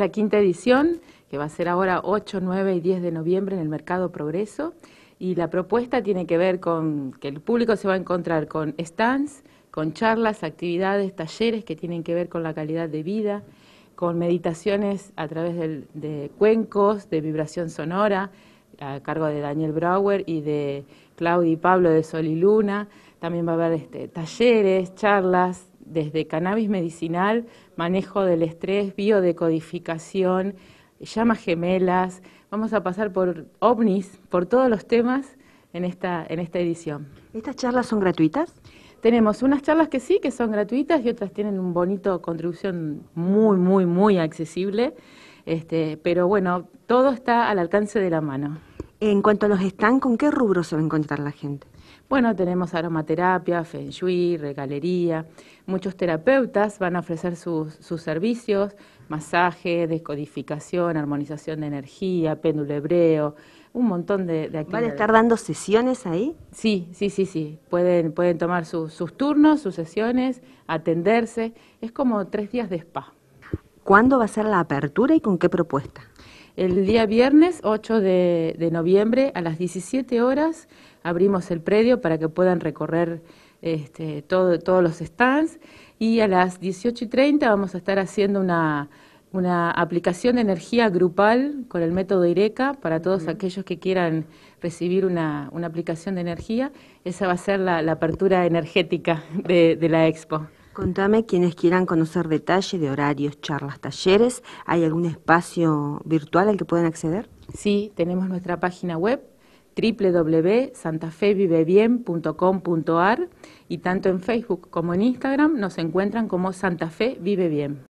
La quinta edición, que va a ser ahora 8, 9 y 10 de noviembre en el Mercado Progreso, y la propuesta tiene que ver con que el público se va a encontrar con stands, con charlas, actividades, talleres que tienen que ver con la calidad de vida, con meditaciones a través de, cuencos, de vibración sonora, a cargo de Daniel Brower y de Claudia y Pablo de Sol y Luna. También va a haber este, talleres, charlas, desde cannabis medicinal, manejo del estrés, biodecodificación, llamas gemelas, vamos a pasar por ovnis, por todos los temas en esta, en esta edición. ¿Estas charlas son gratuitas? Tenemos unas charlas que sí, que son gratuitas y otras tienen un bonito contribución muy, muy, muy accesible. Este, pero bueno, todo está al alcance de la mano. En cuanto a los están, ¿con qué rubro se va a encontrar la gente? Bueno, tenemos aromaterapia, feng shui, regalería. Muchos terapeutas van a ofrecer sus, servicios, masaje, descodificación, armonización de energía, péndulo hebreo, un montón de, actividades. ¿Van a estar dando sesiones ahí? Sí, sí, sí, sí. Pueden, tomar sus turnos, sus sesiones, atenderse. Es como tres días de spa. ¿Cuándo va a ser la apertura y con qué propuesta? El día viernes 8 de, de noviembre a las 17 horas abrimos el predio para que puedan recorrer este, todos los stands y a las 18.30 y vamos a estar haciendo una, aplicación de energía grupal con el método IRECA para todos aquellos que quieran recibir una, aplicación de energía. Esa va a ser la, apertura energética de, de la expo. Contame quienes quieran conocer detalles de horarios, charlas, talleres. ¿Hay algún espacio virtual al que puedan acceder? Sí, tenemos nuestra página web www.santafevivebien.com.ar y tanto en Facebook como en Instagram nos encuentran como Santa Fe Vive Bien.